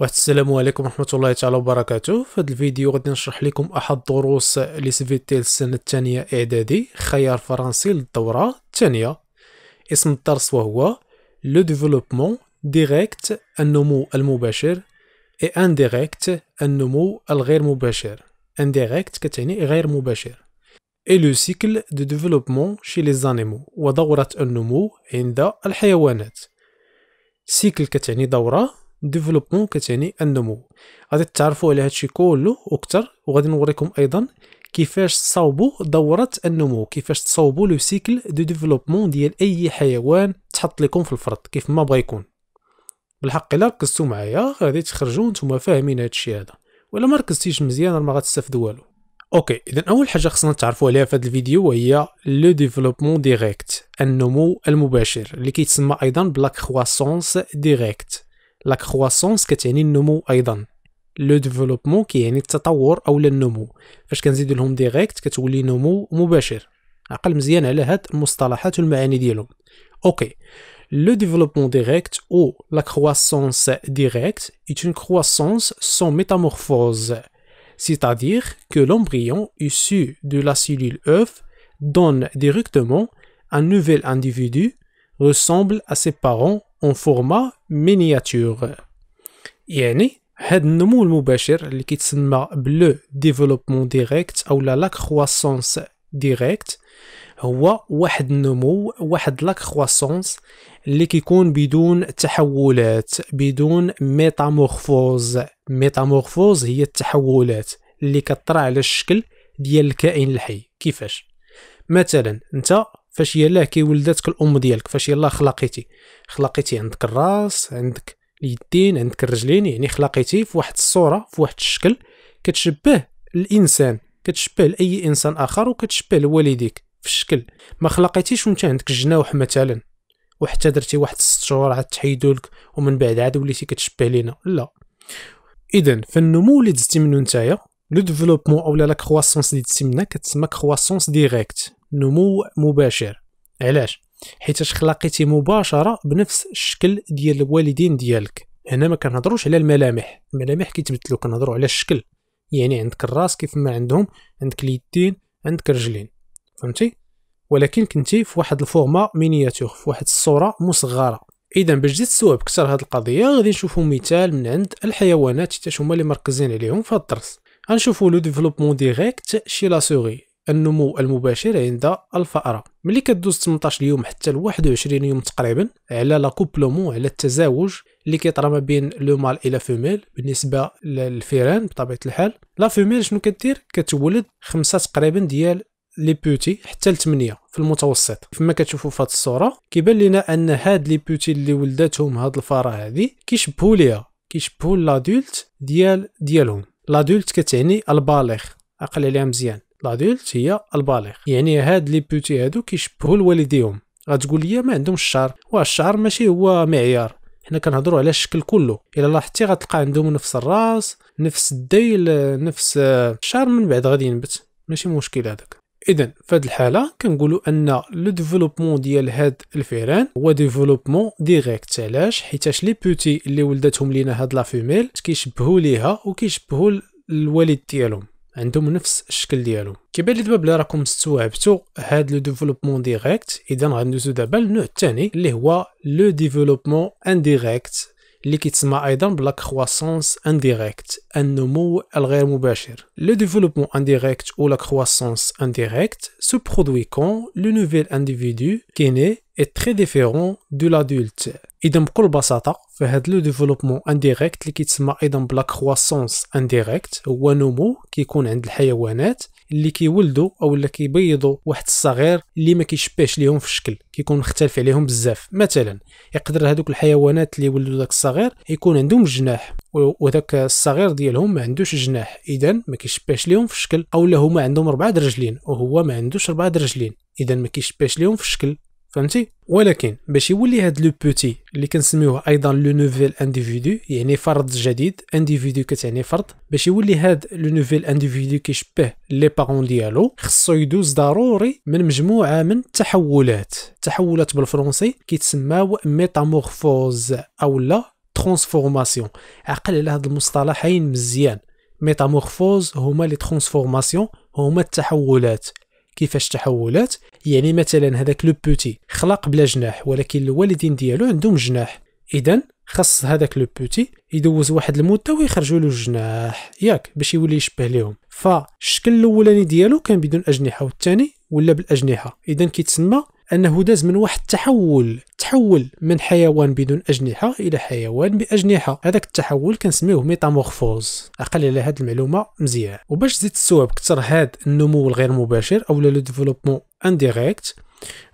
واحد السلام عليكم ورحمه الله تعالى وبركاته في هذا الفيديو غادي نشرح لكم احد الدروس لي سي السنه الثانيه اعدادي خيار فرنسي للدوره الثانيه اسم الدرس وهو لو ديفلوبمون ديريكت النمو المباشر اي انديريكت النمو الغير مباشر انديريكت كتعني غير مباشر اي لو سيكل دو ديفلوبمون شي لي زانيمو ودوره النمو عند الحيوانات سيكل كتعني دوره ديفلوبمون كتعني النمو غادي تعرفوا على هادشي كله اكثر وغادي نوريكم ايضا كيفاش تصاوبوا دوره النمو كيفاش تصاوبوا لو سيكل دو ديفلوبمون ديال اي حيوان تحط لكم في الفرد كيف ما بغا يكون بالحق الا ركزتوا معايا غادي تخرجوا نتوما فاهمين هادشي هذا ولا ما ركزتيش مزيان راه ما غتستافدوا والو اوكي اذا اول حاجه خصنا نتعرفوا عليها في هذا الفيديو وهي لو ديفلوبمون ديريكت النمو المباشر اللي كيتسمى ايضا بلاك كرواسونس ديريكت لا كرواسونس كتعني النمو ايضا لو ديفلوبمون كيعني التطور او النمو فاش كنزيدو لهم ديريكت كتولي نمو مباشر عقل مزيان على هاد المصطلحات والمعاني ديالهم اوكي le développement direct ou la croissance directe est une croissance sans métamorphose, c'est-à-dire que l'embryon issu de la cellule œuf donne directement un nouvel individu ressemble à ses parents اون فورما مينياتور يعني هاد النمو المباشر اللي كيتسمى بلو ديفلوبمون ديريكت او لا كرواسونس ديريكت هو واحد النمو واحد لا كرواسونس اللي كيكون بدون تحولات بدون ميتامورفوز ميتامورفوز هي التحولات اللي كطرى على الشكل ديال الكائن الحي كيفاش مثلا انت فاش يلاه ولدتك الام ديالك فاش يلاه خلقيتي خلقيتي عندك الراس عندك اليدين عندك الرجلين يعني خلقيتي في واحد الصوره في واحد الشكل كتشبه الانسان كتشبه لاي انسان اخر وكتشبه لوالديك في الشكل ما خلقيتيش وانت عندك الجناوح مثلا وحتى درتي واحد ست شهور عاد تحيدوا لك ومن بعد عاد وليتي كتشبه لينا لا اذا فالنمو اللي دزتي منو نتايا لو ديفلوبمون اولا لا كرواسونس اللي دزتي منها كتسمى كرواسونس ديريكت نمو مباشر علاش حيت خلاقيتي مباشره بنفس الشكل ديال الوالدين ديالك هنا ما كنهضروش على الملامح الملامح كيتبدلوا كنهضروا على الشكل يعني عندك الراس كيف ما عندهم عندك اليدين عندك الرجلين فهمتي ولكن كنتي في واحد الفورما مينياتور في واحد الصوره مصغره اذا باش تزيد تستوعب اكثر هذه القضيه غادي نشوفوا مثال من عند الحيوانات حتى هما اللي مركزين عليهم في الدرس غنشوفوا لو ديفلوبمون ديريكت شي لا سوري النمو المباشر عند الفأرة ملي كدوز 18 يوم حتى ل 21 يوم تقريبا على لاكوبلومون على التزاوج اللي كيطرى ما بين لو مال الى فيميل بالنسبه للفيران بطبيعه الحال لا فيميل شنو كدير كتولد خمسه تقريبا ديال لي بوتي حتى لثمانية في المتوسط فما كتشوفوا في هذه الصوره كيبان لنا ان هاد لي بوتي اللي ولداتهم هاد الفاره هذه كيشبهوا ليها كيشبهوا لادولت ديال ديالهم لادولت كتعني البالغ عقل عليها مزيان لادولت هي البالغ يعني هاد لي بوتي هادو كيشبهوا لوالديهم غتقول لي ما عندهمش الشعر والشعر ماشي هو معيار حنا كنهضروا على الشكل كله الا لاحظتي غتلقى عندهم نفس الراس نفس الديل نفس آه، الشعر من بعد غادي ينبت ماشي مشكل هذاك اذا في هذه الحاله كنقولوا ان لو ديفلوبمون ديال هاد الفيران هو ديفلوبمون ديريكت علاش حيتاش لي بوتي اللي ولدتهم لينا هاد لا فيميل كيشبهوا ليها وكيشبهوا الوالد ديالهم عندهم نفس الشكل ديالو كيبان لي دابا بلا راكم استوعبتوا هاد لو ديفلوبمون ديريكت اذا غندوزو دابا للنوع الثاني اللي هو لو ديفلوبمون انديريكت اللي كيتسمى ايضا بلا كرواسونس انديريكت النمو الغير مباشر لو ديفلوبمون انديريكت ولا كرواسونس انديريكت سو برودوي كون لو نوفيل انديفيدو كيني est très différent de l'adulte اذا بكل بساطه فهاد لو ديفلوبمون انديريكت اللي كيتسمى ايضا بلا كرواسونس انديريكت هو نمو كيكون عند الحيوانات اللي كيولدوا او اللي كيبيضوا واحد الصغير اللي ما كيشبهش ليهم في الشكل كيكون مختلف عليهم بزاف مثلا يقدر هذوك الحيوانات اللي ولدوا داك الصغير يكون عندهم جناح وذاك الصغير ديالهم ما عندوش جناح اذا ما كيشبهش ليهم في الشكل او هما عندهم اربعه رجلين وهو ما عندوش اربعه رجلين اذا ما كيشبهش ليهم في الشكل فهمتي ولكن باش يولي هاد لو بوتي اللي كنسميوه ايضا لو نوفيل انديفيدو يعني فرد جديد انديفيدو كتعني فرد باش يولي هاد لو نوفيل انديفيدو كيشبه لي بارون ديالو خصو يدوز ضروري من مجموعه من التحولات التحولات بالفرنسي كيتسماو ميتامورفوز اولا ترانسفورماسيون عقل على هاد المصطلحين مزيان ميتامورفوز هما لي ترانسفورماسيون هما التحولات كيفاش تحولات يعني مثلا هذاك لو بوتي خلق بلا جناح ولكن الوالدين ديالو عندهم جناح اذا خص هذاك لو بوتي يدوز واحد المده ويخرجوا له الجناح ياك باش يولي يشبه ليهم فالشكل الاولاني ديالو كان بدون اجنحه والثاني ولا بالاجنحه اذا كيتسمى انه داز من واحد التحول تحول من حيوان بدون اجنحه الى حيوان باجنحه هذاك التحول كنسميوه ميتامورفوز اقل على هذه المعلومه مزيان وباش تزيد تستوعب اكثر هذا النمو الغير مباشر او لو ديفلوبمون انديريكت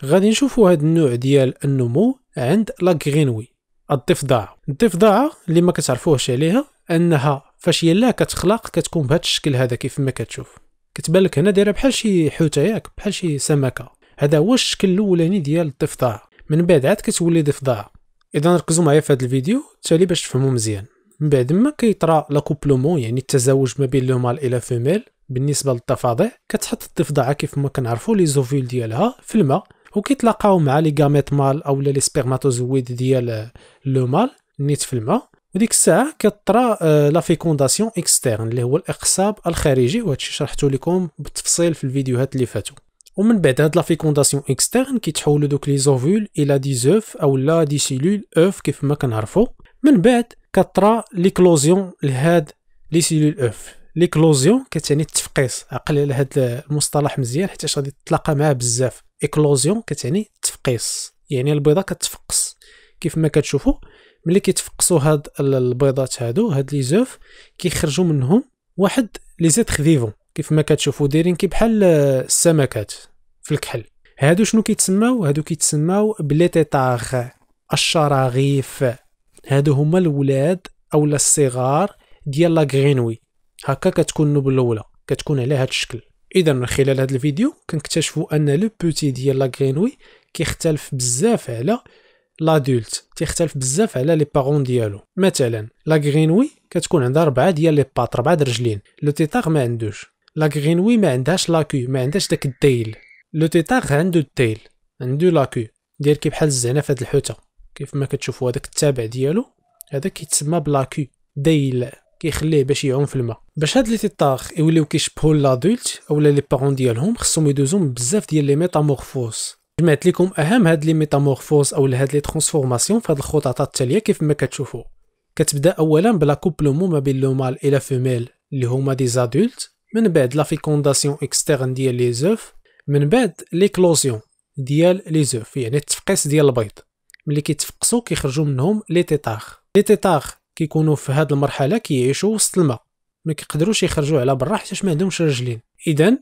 غادي نشوفوا هذا النوع ديال النمو عند غرينوي الضفدعه الضفدعه اللي ما كتعرفوهش عليها انها فاش هي لا كتخلق كتكون بهذا الشكل هذا كيف ما كتشوف كتبان لك هنا دايره بحال شي حوته ياك بحال شي سمكه هذا هو الشكل الاولاني ديال الضفدع من بعد عاد كتولي ضفدع اذا ركزوا معايا في هذا الفيديو التالي باش تفهموا مزيان من بعد ما كيطرا لاكوبلومون يعني التزاوج ما بين لو مال الى فيميل بالنسبه للضفادع كتحط الضفدعه كيف ما كنعرفوا لي زوفيل ديالها في الماء وكيتلاقاو مع لي غاميت مال اولا لي سبيرماتوزويد ديال لو مال نيت في الماء وديك الساعه كطرا آه، لا فيكونداسيون اكسترن اللي هو الاقصاب الخارجي وهادشي شرحته لكم بالتفصيل في الفيديوهات اللي فاتوا ومن بعد هاد لا فيكونداسيون اكسترن كيتحولوا دوك لي زوفول الى دي زوف او لا دي سيلول اوف كيف ما كنعرفوا من بعد كطرا ليكلوزيون لهاد لي سيلول اوف ليكلوزيون كتعني التفقيص عقل على هاد المصطلح مزيان حيت غادي تتلاقى معاه بزاف اكلوزيون كتعني التفقيص يعني البيضه كتفقس كيف ما كتشوفوا ملي كيتفقسوا هاد البيضات هادو هاد لي زوف كيخرجوا منهم واحد لي زيتر فيفون كيف ما كتشوفوا دايرين كي بحال آه، السمكات في الكحل هادو شنو كيتسماو هادو كيتسماو بلي الشراغيف هادو هما الولاد او الصغار ديال لا غرينوي هكا كتكون النوبه الاولى كتكون على هاد الشكل اذا من خلال هذا الفيديو كنكتشفوا ان لو بوتي ديال لا غرينوي كيختلف بزاف على لادولت تيختلف بزاف على لي بارون ديالو مثلا لا غرينوي كتكون عندها ربعه ديال لي باط ربعه رجلين لو تيتاغ ما عندوش لا غينوي ما عندهاش لاكو ما عندهاش داك الديل لو تيتاغ عنده الديل عنده لاكو ديال كي بحال الزعنف هاد الحوته كيف ما كتشوفوا هذاك التابع ديالو هذا كيتسمى بلاكو ديل كيخليه باش يعوم في الماء باش هاد لي تيتاغ يوليو كيشبهوا لادولت اولا لي بارون ديالهم خصهم يدوزو بزاف ديال لي ميتامورفوز جمعت لكم اهم هاد لي ميتامورفوز اولا هاد لي ترانسفورماسيون في هاد التاليه كيف ما كتشوفوا كتبدا اولا بلا كوبلومو ما بين لو مال الى فيميل اللي هما دي زادولت من بعد لا فيكونداسيون اكسترن ديال لي زوف من بعد ليكلوزيون ديال لي زوف يعني التفقيس ديال البيض ملي كيتفقسوا كيخرجوا منهم لي تيتاخ لي تيتاخ كيكونوا في هذه المرحله كيعيشوا وسط الماء ما كيقدروش يخرجوا على برا حيت ما عندهمش رجلين اذا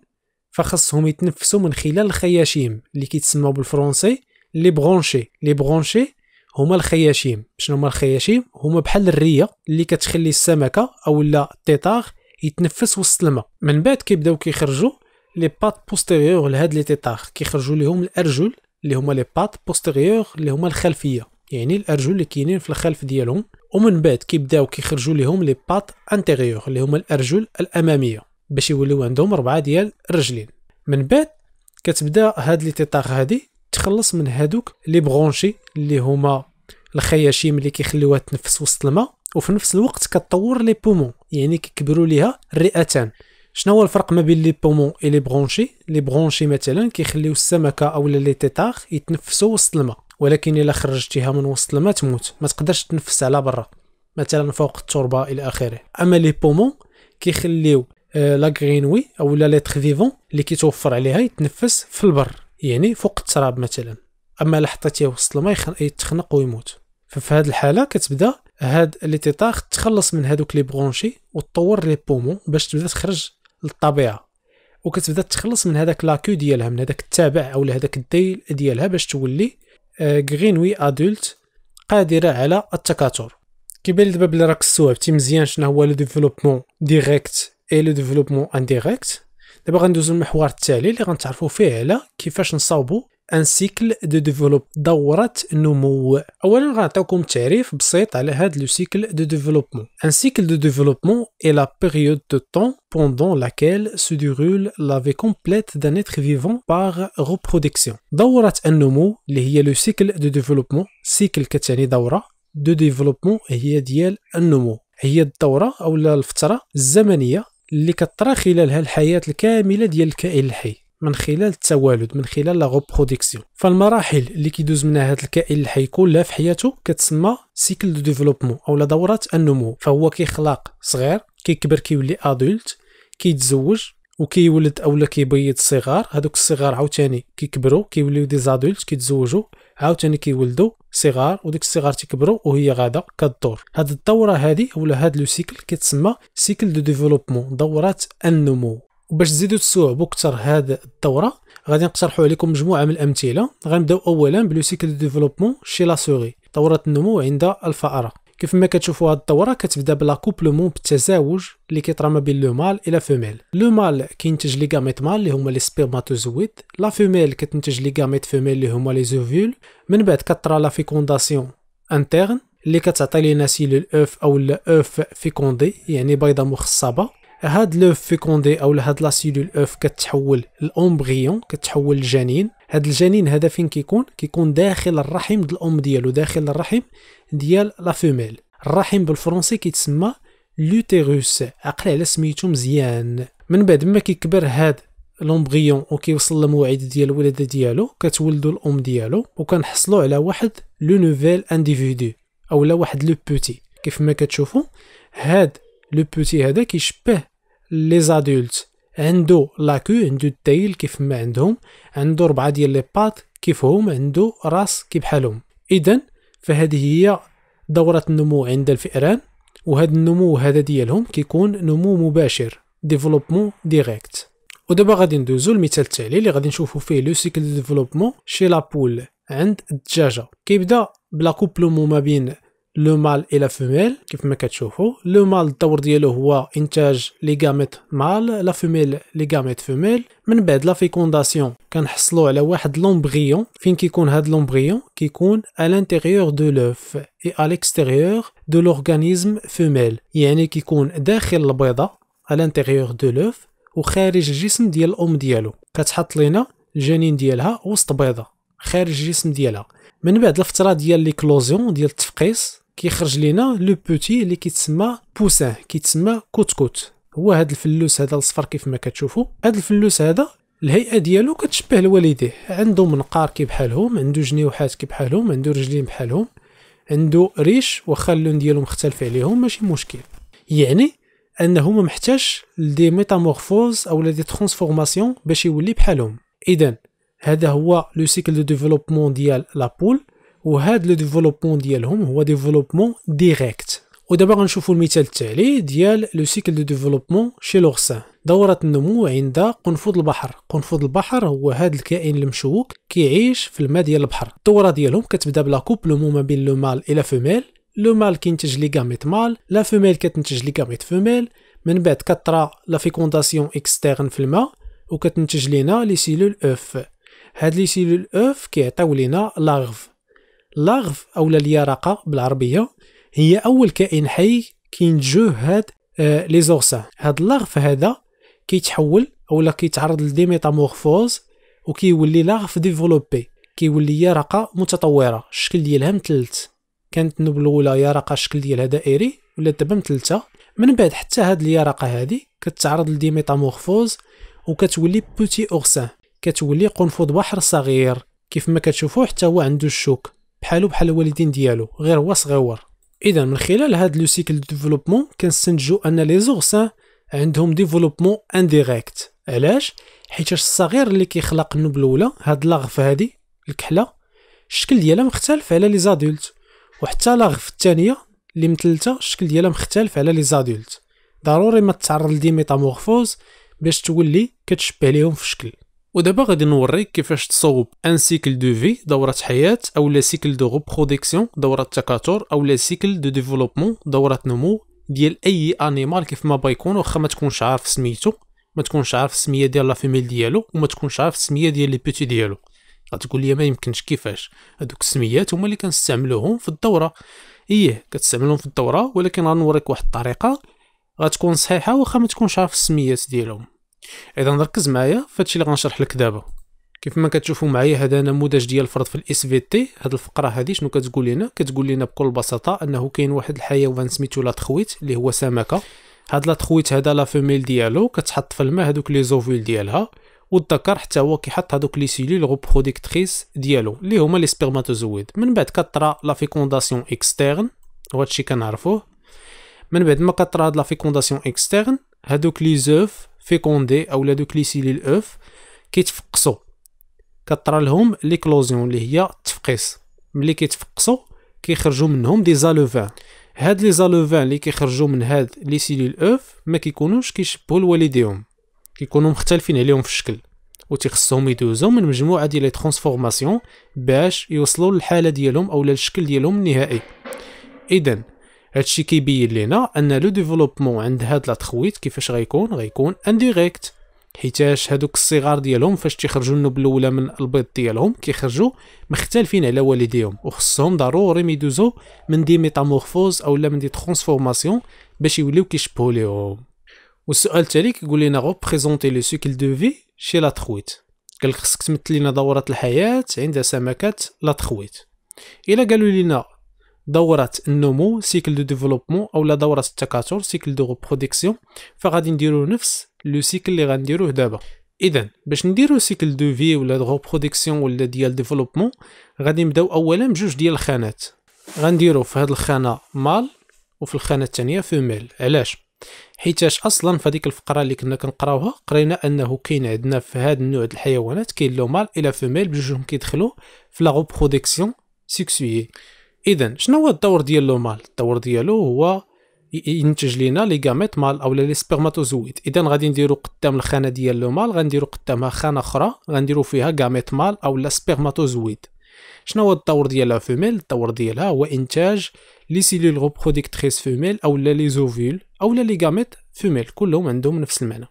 فخصهم يتنفسوا من خلال الخياشيم اللي كيتسموا بالفرنسي لي برونشي لي برونشي هما الخياشيم شنو هما الخياشيم هما بحال الريه اللي كتخلي السمكه اولا التيتاغ يتنفس وسط الماء من بعد كيبداو كيخرجوا لي بات بوستيريور لهاد لي تيتار كيخرجوا ليهم الارجل اللي هما لي بات بوستيريور اللي هما الخلفيه يعني الارجل اللي كاينين في الخلف ديالهم ومن بعد كيبداو كيخرجوا ليهم لي بات انتيريور اللي هما الارجل الاماميه باش يوليو عندهم ربعه ديال الرجلين من بعد كتبدا هاد لي تيتار هادي تخلص من هادوك لي برونشي اللي هما الخياشيم اللي كيخليوها تنفس وسط الماء وفي نفس الوقت كتطور لي بومون يعني كيكبروا ليها الرئتان شنو هو الفرق ما بين لي بومون اي لي برونشي لي برونشي مثلا كيخليو السمكه او لي تيتاغ يتنفسوا وسط الماء ولكن الا خرجتيها من وسط الماء تموت ما تقدرش تنفس على برا مثلا فوق التربه الى اخره اما لي بومون كيخليو آه لا غرينوي لا لي فيفون اللي كيتوفر عليها يتنفس في البر يعني فوق التراب مثلا اما الا حطيتيه وسط الماء يتخنق ويموت ففي هذه الحاله كتبدا هاد لي تيطاخ تخلص من هادوك لي برونشي وتطور لي بومون باش تبدا تخرج للطبيعه وكتبدا تخلص من هذاك لاكو ديالها من هذاك التابع او هذاك الديل ديالها باش تولي غرينوي آه، ادولت قادره على التكاثر كيبان دابا بلي راك استوعبتي مزيان شنو هو لو ديفلوبمون ديريكت اي لو ديفلوبمون انديريكت دابا غندوزو للمحور التالي اللي غنتعرفو فيه على كيفاش نصاوبو ان سيكل دو ديفلوب دوره نمو اولا غنعطيكم تعريف بسيط على هذا لو سيكل دو ديفلوبمون ان سيكل دو ديفلوبمون اي لا بيريود دو طون pendant laquelle se déroule la vie complète d'un être vivant par reproduction دوره النمو اللي هي لو سيكل دو ديفلوبمون سيكل كتعني دوره دو ديفلوبمون هي ديال النمو هي الدوره او الفتره الزمنيه اللي كطرا خلالها الحياه الكامله ديال الكائن الحي من خلال التوالد من خلال لا غوبروديكسيون فالمراحل اللي كيدوز منها هذا الكائن اللي حيكون لا في حياته كتسمى سيكل دو ديفلوبمون اولا دوره النمو فهو كيخلق صغير كيكبر كيولي ادولت كيتزوج وكيولد اولا كيبيض صغار هذوك الصغار عاوتاني كيكبروا كيوليو دي زادولت كيتزوجوا عاوتاني كيولدوا صغار وديك الصغار تكبروا وهي غادا كدور هاد الدوره هادي ولا هاد لو سيكل كتسمى سيكل دو ديفلوبمون دوره النمو وباش تزيدوا تستوعبوا اكثر هذا الدوره غادي نقترحوا عليكم مجموعه من الامثله غنبداو اولا بلو سيكل دو ديفلوبمون شي لا سوري دوره النمو عند الفأره كيف ما كتشوفوا هاد الدوره كتبدا بلا كوبلمون بالتزاوج اللي كيطرى ما بين لو مال الى فيميل لو مال كينتج لي غاميت مال اللي هما لي سبيرماتوزويد لا فيميل كتنتج لي غاميت فيميل اللي هما لي زوفول من بعد كطرى لا فيكونداسيون انترن اللي كتعطي لينا سيلول اوف او لا اوف فيكوندي يعني بيضه مخصبه هاد لوف فيكوندي او هاد لا سيلول اوف كتحول الامبريون كتحول لجنين هاد الجنين هذا فين كيكون كيكون داخل الرحم ديال الام ديالو داخل الرحم ديال لا فيميل الرحم بالفرنسي كيتسمى لوتيروس عقل على سميتو مزيان من بعد ما كيكبر هاد لومبغيون وكيوصل لموعد ديال الولاده ديالو كتولدو الام ديالو وكنحصلوا على واحد لو نوفيل انديفيدو اولا واحد لو بوتي كيف ما كتشوفوا هاد لو بوتي هذا كيشبه لي زادولت عنده لاكو عنده الديل كيف ما عندهم عنده ربعه ديال لي بات كيفهم عنده راس كي بحالهم اذا فهذه هي دورة النمو عند الفئران وهذا النمو هذا ديالهم كيكون نمو مباشر ديفلوبمون ديريكت ودابا غادي ندوزو للمثال التالي اللي غادي نشوفو فيه لو سيكل ديفلوبمون شي لابول عند الدجاجه كيبدا بلا كوبلومون ما بين لو مال الى فيميل كيف ما كتشوفوا لو مال الدور ديالو هو انتاج لي غاميت مال لا فيميل لي غاميت فيميل من بعد لا فيكونداسيون كنحصلوا على واحد لومبريون فين كيكون هاد لومبريون كيكون ا لانتيغيور دو لوف اي ا ليكستيريور دو لورغانيزم فيميل يعني كيكون داخل البيضه ا لانتيغيور دو لوف وخارج الجسم ديال الام ديالو كتحط لينا الجنين ديالها وسط بيضه خارج الجسم ديالها من بعد الفتره ديال ليكلوزيون ديال التفقيس كيخرج لينا لو بوتي اللي كيتسمى بوسان كيتسمى كوتكوت هو هذا الفلوس هذا الصفر كيف ما كتشوفوا هذا الفلوس هذا الهيئه ديالو كتشبه لوالديه عنده منقار كي بحالهم عنده جنيوحات كي بحالهم عنده رجلين بحالهم عنده ريش واخا اللون ديالو مختلف عليهم ماشي مشكل يعني انه ما محتاجش لدي ميتامورفوز او لدي ترانسفورماسيون باش يولي بحالهم اذا هذا هو لو سيكل دو ديفلوبمون ديال لابول وهاد لو ديفلوبمون ديالهم هو ديفلوبمون ديريكت ودابا غنشوفوا المثال التالي ديال لو سيكل دو ديفلوبمون شي لوغسان دورة النمو عند قنفذ البحر قنفذ البحر هو هذا الكائن المشوك كيعيش في الماء ديال البحر الدورة ديالهم كتبدا بلا كوبلومون ما بين لو مال الى لا فيميل لو مال كينتج لي غاميت مال لا فيميل كتنتج لي غاميت فيميل من بعد كطرا لا فيكونداسيون اكسترن في الماء وكتنتج لينا لي سيلول اوف هاد لي سيلول اوف كيعطيو لينا لارف لاغف أو اليرقة بالعربية هي أول كائن حي كينتجوه هاد آه، لي هاد اللاغف هذا كيتحول أولا كيتعرض لديميتامورفوز ميتامورفوز وكيولي لاغف ديفلوبي كيولي يرقة متطورة الشكل ديالها متلت كانت نوب الأولى يرقة الشكل ديالها دائري ولا دابا مثلتها من بعد حتى هاد اليرقة هادي كتعرض لديميتامورفوز ميتامورفوز وكتولي بوتي أورسان كتولي قنفذ بحر صغير كيف ما كتشوفوا حتى هو عنده الشوك بحالو بحال الوالدين ديالو غير هو صغيور اذا من خلال هذا لو سيكل ديفلوبمون كنستنتجو ان لي زورسان عندهم ديفلوبمون انديريكت علاش حيت الصغير اللي كيخلق النوب الاولى هاد لاغف هادي الكحله الشكل ديالها مختلف على لي زادولت وحتى لاغف الثانيه اللي مثلتها الشكل ديالها مختلف على لي زادولت ضروري ما تتعرض لدي ميتامورفوز باش تولي كتشبه ليهم في الشكل ودابا غادي نوريك كيفاش تصوب ان سيكل دو في دوره حياه او لا سيكل دو غوبخوديكسيون دوره تكاثر او لا سيكل دو ديفلوبمون دوره نمو ديال اي انيمال كيف ما بغا واخا ما تكونش عارف سميتو ما تكونش عارف السميه ديال لا فيميل ديالو وما تكونش عارف السميه ديال لي بوتي ديالو غتقول لي ما يمكنش كيفاش هادوك السميات هما اللي كنستعملوهم في الدوره ايه كتستعملهم في الدوره ولكن غنوريك واحد الطريقه غتكون صحيحه واخا ما تكونش عارف السميات ديالهم اذا ركز معايا فهادشي اللي غنشرح لك دابا كيف ما كتشوفوا معايا هذا نموذج ديال الفرد في الاس في تي هاد الفقره هادي شنو كتقول لنا كتقول لنا بكل بساطه انه كاين واحد الحيوان سميتو لا تخويت اللي هو سمكه هاد لا تخويت هذا لا فيميل ديالو كتحط في الماء هادوك لي زوفيل ديالها والذكر حتى هو كيحط هادوك لي سيلول غوبروديكتريس ديالو اللي هما لي سبيرماتوزويد من بعد كطرى لا فيكونداسيون اكستيرن وهادشي كنعرفوه من بعد ما كطرى هاد لا فيكونداسيون اكستيرن هادوك لي زوف فيكوندي أولادو كليسيلي الأوف كيتفقصوا كطرى لهم ليكلوزيون اللي هي التفقيس ملي كيتفقصوا كيخرجوا منهم دي زالوفان هاد لي زالوفان اللي كيخرجوا من هاد لي سيلي الأوف ما كيكونوش كيشبهوا لوالديهم كيكونوا مختلفين عليهم في الشكل و تيخصهم يدوزو من مجموعه ديال لي ترانسفورماسيون باش يوصلوا للحاله ديالهم او للشكل ديالهم النهائي اذا هادشي كيبين لينا ان لو ديفلوبمون عند هاد لا تخويت كيفاش غيكون غيكون انديريكت حيتاش هادوك الصغار ديالهم فاش تيخرجوا النوب الاولى من البيض ديالهم كيخرجوا مختلفين على والديهم وخصهم ضروري ميدوزو من دي ميتامورفوز اولا من دي ترانسفورماسيون باش يوليو كيشبهوا ليهم والسؤال التالي كيقول لنا غوبريزونتي لو سيكل دو في شي لا تخويت قال خصك تمثل لنا دورة الحياة عند سمكة لا تخويت الا قالوا لنا دوره النمو سيكل دو ديفلوبمون اولا دوره التكاثر سيكل دو ريبرودكسيون فغادي نديرو نفس لو سيكل اللي غنديروه دابا اذا باش نديرو سيكل دو في ولا دو ريبرودكسيون ولا ديال ديفلوبمون غادي نبداو اولا بجوج ديال الخانات غنديرو في هاد الخانه مال وفي الخانه الثانيه فيميل علاش حيتاش اصلا في هذيك الفقره اللي كنا كنقراوها قرينا انه كاين عندنا في هذا النوع د الحيوانات كاين لو مال الى فيميل بجوجهم كيدخلوا في لا ريبرودكسيون سيكسويي اذا شنو هو الدور ديال لو مال الدور ديالو هو ينتج لينا لي غاميت مال اولا لي سبيرماتوزويد اذا غادي نديرو قدام الخانه ديال لو مال غنديرو قدامها خانه اخرى غنديرو فيها غاميت مال اولا سبيرماتوزويد شنو هو الدور ديال لا فوميل الدور ديالها هو انتاج لي سيلول ريبرودكتريس فوميل اولا لي زوفيل اولا لي غاميت فوميل كلهم عندهم نفس المعنى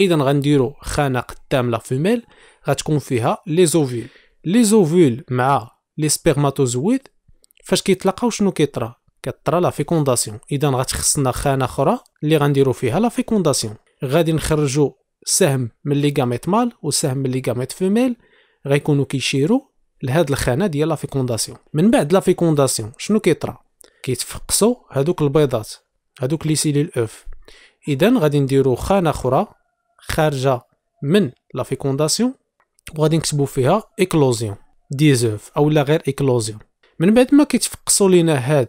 اذا غنديرو خانه قدام لا فوميل غتكون فيها لي زوفيل لي زوفيل مع لي سبيرماتوزويد فاش كيتلاقاو شنو كيطرا كطرا لا فيكونداسيون اذا غتخصنا خانه اخرى اللي غنديرو فيها لا فيكونداسيون غادي نخرجوا سهم من لي غاميت مال وسهم من لي غاميت فيميل غيكونوا كيشيروا لهاد الخانه ديال لا فيكونداسيون من بعد لا فيكونداسيون شنو كيطرا كيتفقسوا هادوك البيضات هادوك لي سيلي الاوف e اذا غادي نديرو خانه اخرى خارجه من لا فيكونداسيون وغادي نكتبو فيها اكلوزيون ديزوف اولا غير ايكلوزيون من بعد ما كيتفقصوا لينا هاد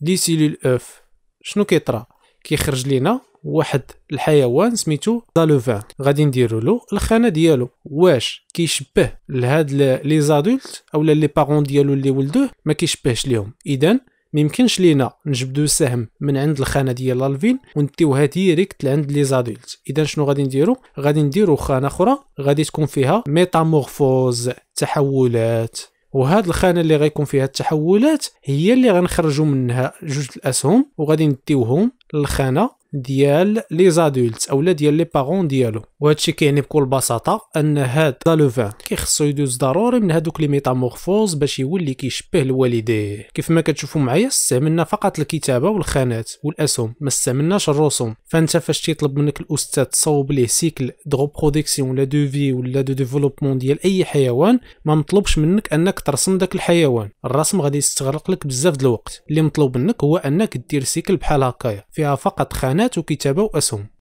دي سيلول اوف شنو كيطرا كيخرج لينا واحد الحيوان سميتو دالوفان غادي نديرو له الخانه ديالو واش كيشبه لهاد لي زادولت اولا لي بارون ديالو اللي ولدوه ما كيشبهش ليهم اذا ميمكنش لينا نجبدو سهم من عند الخانه ديال لالفين ونديوها ديريكت لعند لي زادولت اذا شنو غادي نديرو غادي نديرو خانه اخرى غادي تكون فيها ميتامورفوز تحولات وهاد الخانه اللي غيكون فيها التحولات هي اللي غنخرجوا منها جوج الاسهم وغادي نديوهم للخانه ديال لي زادولت اولا ديال لي بارون ديالو وهادشي كيعني بكل بساطه ان هاد لوفان كيخصو يدوز ضروري من هادوك لي ميتامورفوز باش يولي كيشبه لوالديه كيف ما كتشوفوا معايا استعملنا فقط الكتابه والخانات والاسهم ما استعملناش الرسوم فانت فاش تيطلب منك الاستاذ تصاوب ليه سيكل دو برودكسيون ولا دو في ولا دو ديفلوبمون ديال اي حيوان ما مطلوبش منك انك ترسم داك الحيوان الرسم غادي يستغرق لك بزاف د الوقت اللي مطلوب منك هو انك دير سيكل بحال هكايا فيها فقط خانات قناة كتابة وأسهم